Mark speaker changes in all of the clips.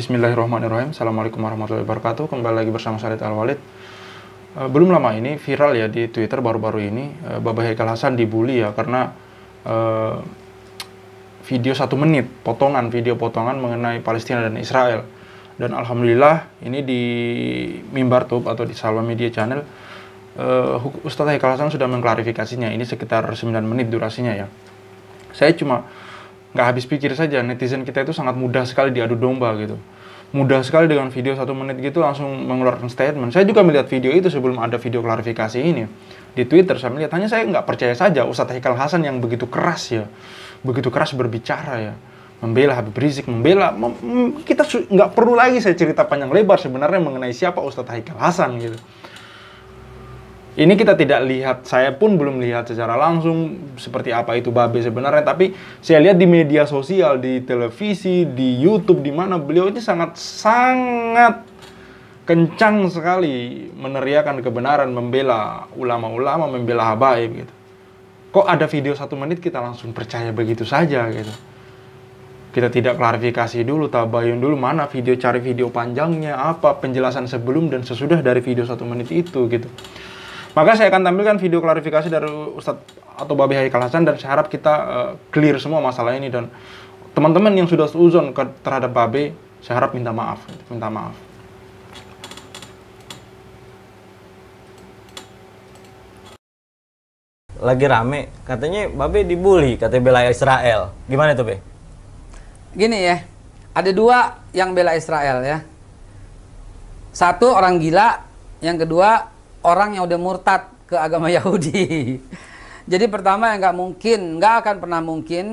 Speaker 1: Bismillahirrahmanirrahim. Assalamualaikum warahmatullahi wabarakatuh. Kembali lagi bersama Sarit Al-Walid. Eh, belum lama ini viral ya di Twitter baru-baru ini. Eh, Baba Haikal Hasan dibully ya karena eh, video satu menit, potongan, video potongan mengenai Palestina dan Israel. Dan Alhamdulillah ini di Mimbar Tub atau di Salwa Media Channel, Ustadz Haikal Hasan sudah mengklarifikasinya. Ini sekitar 9 menit durasinya ya. Saya cuma nggak habis pikir saja netizen kita itu sangat mudah sekali diadu domba gitu mudah sekali dengan video satu menit gitu langsung mengeluarkan statement saya juga melihat video itu sebelum ada video klarifikasi ini di Twitter saya melihat hanya saya nggak percaya saja Ustadz Hikal Hasan yang begitu keras ya begitu keras berbicara ya membela Habib Rizik, membela mem kita nggak perlu lagi saya cerita panjang lebar sebenarnya mengenai siapa Ustadz Haikal Hasan gitu ini kita tidak lihat, saya pun belum lihat secara langsung seperti apa itu Babe sebenarnya, tapi saya lihat di media sosial, di televisi, di YouTube, di mana beliau ini sangat sangat kencang sekali meneriakan kebenaran, membela ulama-ulama, membela habaib gitu. Kok ada video satu menit kita langsung percaya begitu saja gitu. Kita tidak klarifikasi dulu, tabayun dulu mana video, cari video panjangnya, apa penjelasan sebelum dan sesudah dari video satu menit itu gitu maka saya akan tampilkan video klarifikasi dari Ustadz atau Babi Haikal Hasan dan saya harap kita uh, clear semua masalah ini dan teman-teman yang sudah seuzon terhadap Babi saya harap minta maaf, minta maaf. Lagi rame, katanya Babi dibully,
Speaker 2: katanya bela Israel. Gimana tuh, Be? Gini ya, ada dua yang bela Israel ya. Satu orang gila, yang kedua orang yang udah murtad ke agama Yahudi. Jadi pertama yang nggak mungkin, nggak akan pernah mungkin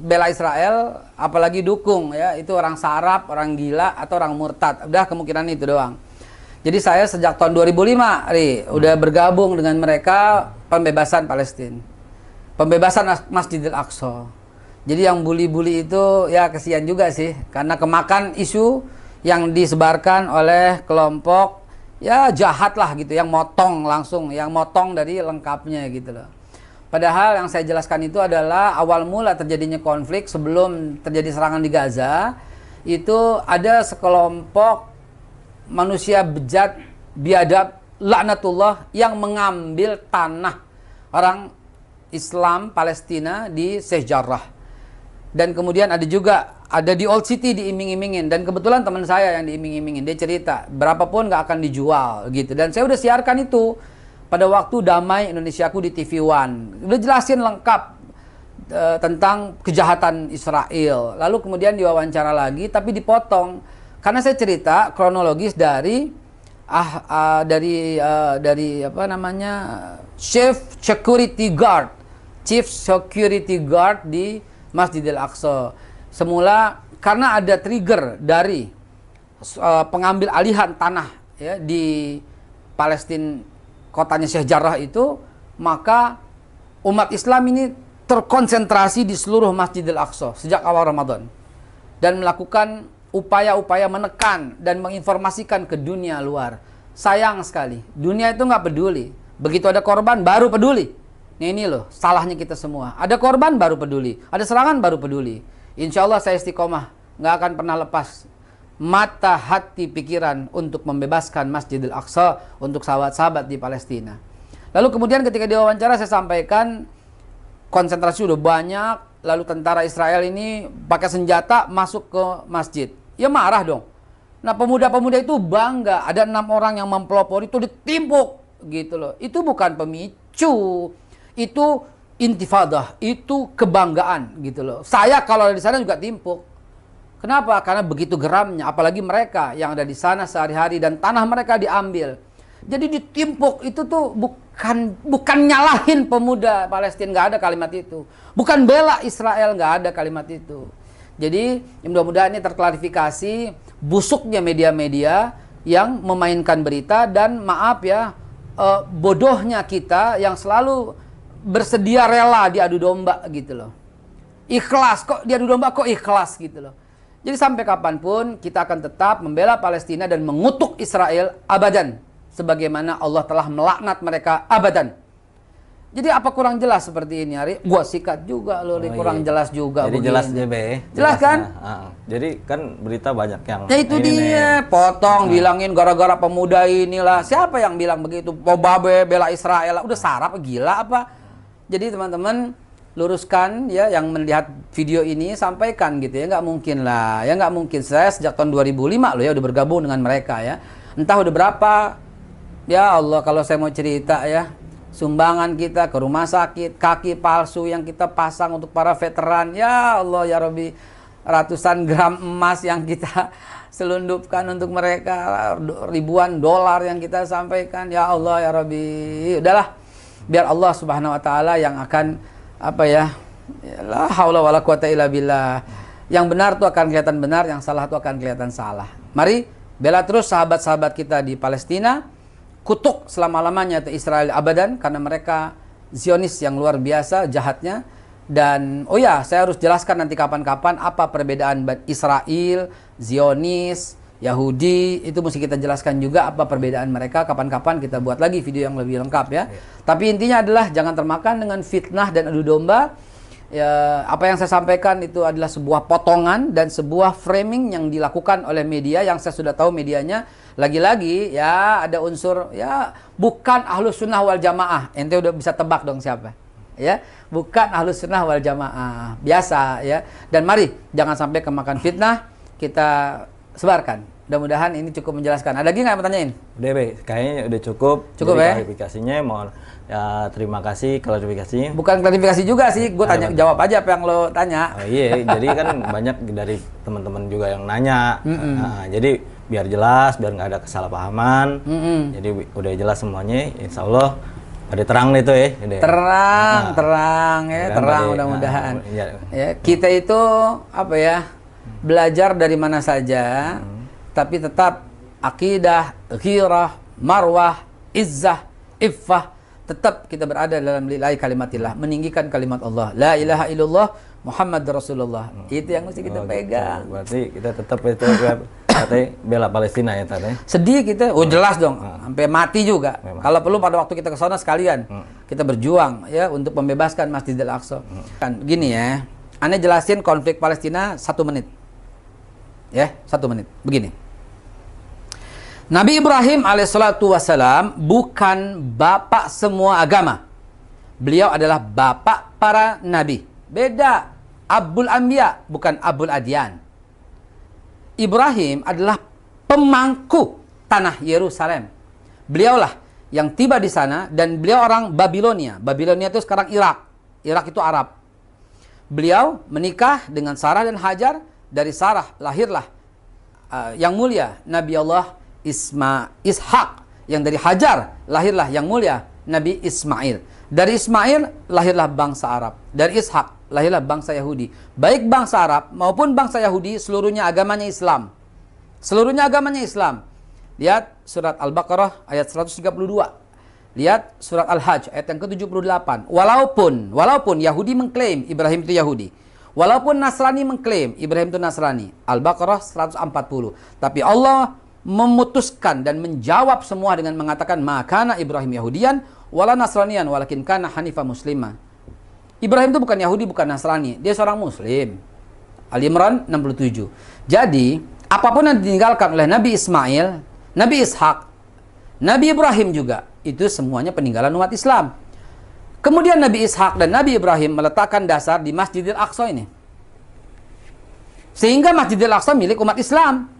Speaker 2: bela Israel, apalagi dukung ya itu orang sarap, orang gila atau orang murtad. Udah kemungkinan itu doang. Jadi saya sejak tahun 2005, Ri, udah hmm. bergabung dengan mereka pembebasan Palestina, pembebasan Masjidil Aqsa. Jadi yang bully-bully itu ya kesian juga sih, karena kemakan isu yang disebarkan oleh kelompok ya jahat lah gitu yang motong langsung yang motong dari lengkapnya gitu loh padahal yang saya jelaskan itu adalah awal mula terjadinya konflik sebelum terjadi serangan di Gaza itu ada sekelompok manusia bejat biadab laknatullah yang mengambil tanah orang Islam Palestina di Sejarah dan kemudian ada juga ada di Old City diiming-imingin dan kebetulan teman saya yang diiming-imingin dia cerita berapapun nggak akan dijual gitu dan saya udah siarkan itu pada waktu damai Indonesiaku di TV One udah jelasin lengkap e, tentang kejahatan Israel lalu kemudian diwawancara lagi tapi dipotong karena saya cerita kronologis dari ah, ah dari ah, dari apa namanya Chief Security Guard Chief Security Guard di Masjidil Aqsa. Semula karena ada trigger dari uh, pengambil alihan tanah ya, di Palestina kotanya Syekh Jarrah itu, maka umat Islam ini terkonsentrasi di seluruh Masjidil Aqsa sejak awal Ramadan dan melakukan upaya-upaya menekan dan menginformasikan ke dunia luar. Sayang sekali, dunia itu nggak peduli. Begitu ada korban baru peduli. Nah ini loh, salahnya kita semua. Ada korban baru peduli, ada serangan baru peduli. Insya Allah saya istiqomah, nggak akan pernah lepas mata, hati, pikiran untuk membebaskan Masjidil Aqsa untuk sahabat-sahabat di Palestina. Lalu kemudian ketika diwawancara saya sampaikan konsentrasi udah banyak, lalu tentara Israel ini pakai senjata masuk ke masjid. Ya marah dong. Nah pemuda-pemuda itu bangga, ada enam orang yang mempelopori itu ditimpuk gitu loh. Itu bukan pemicu, itu intifadah, itu kebanggaan gitu loh. Saya kalau ada di sana juga timpuk. Kenapa? Karena begitu geramnya, apalagi mereka yang ada di sana sehari-hari dan tanah mereka diambil. Jadi ditimpuk itu tuh bukan bukan nyalahin pemuda Palestina nggak ada kalimat itu. Bukan bela Israel nggak ada kalimat itu. Jadi mudah-mudahan ini terklarifikasi busuknya media-media yang memainkan berita dan maaf ya eh, bodohnya kita yang selalu bersedia rela diadu domba gitu loh. Ikhlas kok diadu domba kok ikhlas gitu loh. Jadi sampai kapanpun kita akan tetap membela Palestina dan mengutuk Israel abadan. Sebagaimana Allah telah melaknat mereka abadan. Jadi apa kurang jelas seperti ini hari? Gua sikat juga loh, oh, iya. kurang jelas juga. Jadi jelas JB. Eh. Jelas, jelas kan? Ah, ah. jadi kan berita
Speaker 1: banyak yang. Ya itu ini dia,
Speaker 2: potong uh. bilangin gara-gara pemuda inilah. Siapa yang bilang begitu? Bobabe bela Israel. Udah sarap gila apa? Jadi teman-teman luruskan ya yang melihat video ini sampaikan gitu ya nggak mungkin lah ya nggak mungkin saya sejak tahun 2005 loh ya udah bergabung dengan mereka ya entah udah berapa ya Allah kalau saya mau cerita ya sumbangan kita ke rumah sakit kaki palsu yang kita pasang untuk para veteran ya Allah ya Robi ratusan gram emas yang kita selundupkan untuk mereka ribuan dolar yang kita sampaikan ya Allah ya Robi udahlah biar Allah Subhanahu wa taala yang akan apa ya la haula wala quwata illa billah. Yang benar itu akan kelihatan benar, yang salah itu akan kelihatan salah. Mari bela terus sahabat-sahabat kita di Palestina, kutuk selama-lamanya ke Israel abadan karena mereka Zionis yang luar biasa jahatnya. Dan oh ya, saya harus jelaskan nanti kapan-kapan apa perbedaan Israel, Zionis, Yahudi itu mesti kita jelaskan juga apa perbedaan mereka kapan-kapan kita buat lagi video yang lebih lengkap ya. ya. Tapi intinya adalah jangan termakan dengan fitnah dan adu domba. Ya, apa yang saya sampaikan itu adalah sebuah potongan dan sebuah framing yang dilakukan oleh media yang saya sudah tahu medianya lagi-lagi ya ada unsur ya bukan ahlus sunnah wal jamaah. Ente udah bisa tebak dong siapa? ya bukan ahlus sunnah wal jamaah biasa ya dan mari jangan sampai kemakan fitnah kita sebarkan. Mudah-mudahan ini cukup menjelaskan. Ada lagi nggak yang tanyain? Udah, Be. Kayaknya udah cukup. Cukup Jadi, ya? Klarifikasinya, mohon ya, terima kasih klarifikasinya. Bukan klarifikasi juga sih, gue tanya jawab aja apa yang lo tanya. Oh iya, jadi kan banyak
Speaker 1: dari teman-teman juga yang nanya. Mm -mm. Nah, jadi biar jelas, biar nggak ada kesalahpahaman. Mm -mm. Jadi udah jelas
Speaker 2: semuanya, insya Allah ada terang nih tuh ya. Deh. Terang, nah, terang ya, terang mudah-mudahan. Nah, iya. ya. Kita itu apa ya? belajar dari mana saja, hmm. tapi tetap akidah, ghirah, marwah, izzah, iffah, tetap kita berada dalam nilai kalimatillah, meninggikan kalimat Allah. La ilaha illallah Muhammad Rasulullah. Hmm. Itu yang mesti kita oh, gitu. pegang. Gitu. Berarti kita tetap itu katanya bela Palestina ya tadi. Sedih kita, oh iya. jelas dong, hmm. sampai mati juga. Memang. Iya, Kalau perlu pada waktu kita ke sana sekalian hmm. kita berjuang ya untuk membebaskan Masjidil Aqsa. Hmm. Kan gini ya. Aneh jelasin konflik Palestina satu menit ya satu menit begini Nabi Ibrahim alaihissalatu wassalam bukan bapak semua agama beliau adalah bapak para nabi beda Abdul Ambia bukan Abdul Adian Ibrahim adalah pemangku tanah Yerusalem beliaulah yang tiba di sana dan beliau orang Babilonia Babilonia itu sekarang Irak Irak itu Arab beliau menikah dengan Sarah dan Hajar dari Sarah lahirlah uh, yang mulia Nabi Allah Isma Ishak yang dari Hajar lahirlah yang mulia Nabi Ismail dari Ismail lahirlah bangsa Arab dari Ishak lahirlah bangsa Yahudi baik bangsa Arab maupun bangsa Yahudi seluruhnya agamanya Islam seluruhnya agamanya Islam lihat surat Al-Baqarah ayat 132 Lihat surat Al-Hajj ayat yang ke-78. Walaupun walaupun Yahudi mengklaim Ibrahim itu Yahudi. Walaupun Nasrani mengklaim Ibrahim itu Nasrani. Al-Baqarah 140. Tapi Allah memutuskan dan menjawab semua dengan mengatakan makana Ibrahim Yahudian wala Nasranian walakin kana Hanifah muslimah. Ibrahim itu bukan Yahudi, bukan Nasrani. Dia seorang muslim. al Imran 67. Jadi, apapun yang ditinggalkan oleh Nabi Ismail, Nabi Ishak, Nabi Ibrahim juga, itu semuanya peninggalan umat Islam. Kemudian Nabi Ishak dan Nabi Ibrahim meletakkan dasar di Masjidil Aqsa ini. Sehingga Masjidil Aqsa milik umat Islam.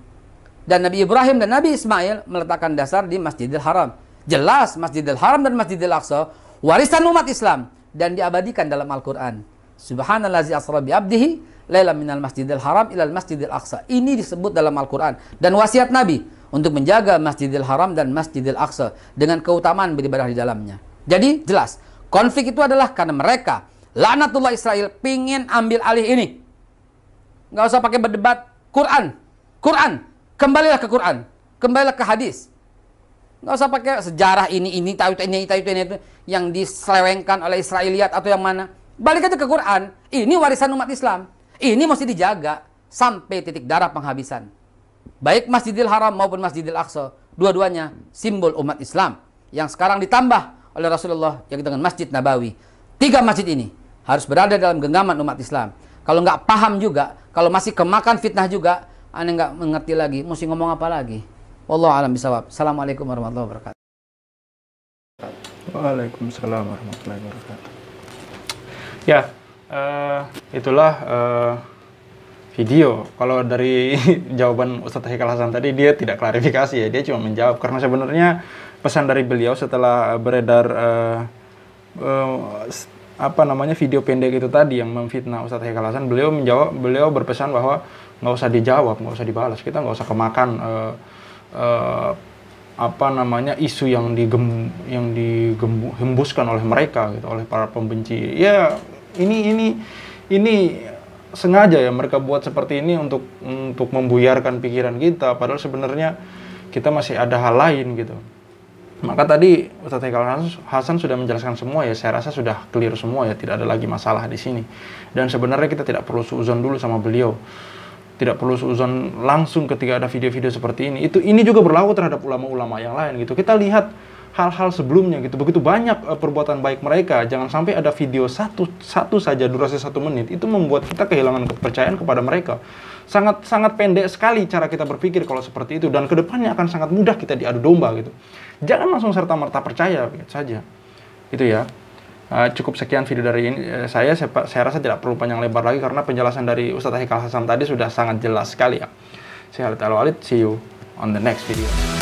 Speaker 2: Dan Nabi Ibrahim dan Nabi Ismail meletakkan dasar di Masjidil Haram. Jelas Masjidil Haram dan Masjidil Aqsa warisan umat Islam dan diabadikan dalam Al-Qur'an. Subhanallazi asra bi abdihi layla minal Masjidil Haram ilal Masjidil Aqsa. Ini disebut dalam Al-Qur'an dan wasiat Nabi untuk menjaga Masjidil Haram dan Masjidil Aqsa dengan keutamaan beribadah di dalamnya. Jadi jelas Konflik itu adalah karena mereka, laknatullah Israel, pingin ambil alih ini. Nggak usah pakai berdebat. Quran, Quran, kembalilah ke Quran, kembalilah ke hadis. Nggak usah pakai sejarah ini, ini, tahu itu, ini, itu ini, itu yang diselewengkan oleh Israeliat atau yang mana. Balik aja ke Quran. Ini warisan umat Islam. Ini mesti dijaga sampai titik darah penghabisan. Baik Masjidil Haram maupun Masjidil Aqsa, dua-duanya simbol umat Islam yang sekarang ditambah oleh Rasulullah yang dengan Masjid Nabawi. Tiga masjid ini harus berada dalam genggaman umat Islam. Kalau nggak paham juga, kalau masih kemakan fitnah juga, aneh nggak mengerti lagi, mesti ngomong apa lagi. Wallahu alam bisawab. Assalamualaikum warahmatullahi wabarakatuh.
Speaker 1: Waalaikumsalam warahmatullahi wabarakatuh. Ya, uh, itulah uh, video. Kalau dari jawaban Ustaz Hikal Hasan tadi, dia tidak klarifikasi ya. Dia cuma menjawab. Karena sebenarnya pesan dari beliau setelah beredar uh, uh, apa namanya video pendek itu tadi yang memfitnah Ustadz Hekal Hasan beliau menjawab beliau berpesan bahwa nggak usah dijawab nggak usah dibalas kita nggak usah kemakan uh, uh, apa namanya isu yang digem yang digembuskan oleh mereka gitu oleh para pembenci ya ini ini ini sengaja ya mereka buat seperti ini untuk untuk membuyarkan pikiran kita padahal sebenarnya kita masih ada hal lain gitu maka tadi Ustadz Haikal Hasan sudah menjelaskan semua ya, saya rasa sudah clear semua ya, tidak ada lagi masalah di sini. Dan sebenarnya kita tidak perlu suzon dulu sama beliau. Tidak perlu suzon langsung ketika ada video-video seperti ini. Itu ini juga berlaku terhadap ulama-ulama yang lain gitu. Kita lihat hal-hal sebelumnya gitu. Begitu banyak uh, perbuatan baik mereka, jangan sampai ada video satu satu saja durasi satu menit itu membuat kita kehilangan kepercayaan kepada mereka. Sangat sangat pendek sekali cara kita berpikir kalau seperti itu dan kedepannya akan sangat mudah kita diadu domba gitu. Jangan langsung serta merta percaya gitu saja, itu ya. Uh, cukup sekian video dari ini uh, saya, saya saya rasa tidak perlu panjang lebar lagi karena penjelasan dari Ustadz Haikal Hasan tadi sudah sangat jelas sekali ya. Saya Alit Alwalid see you on the next video.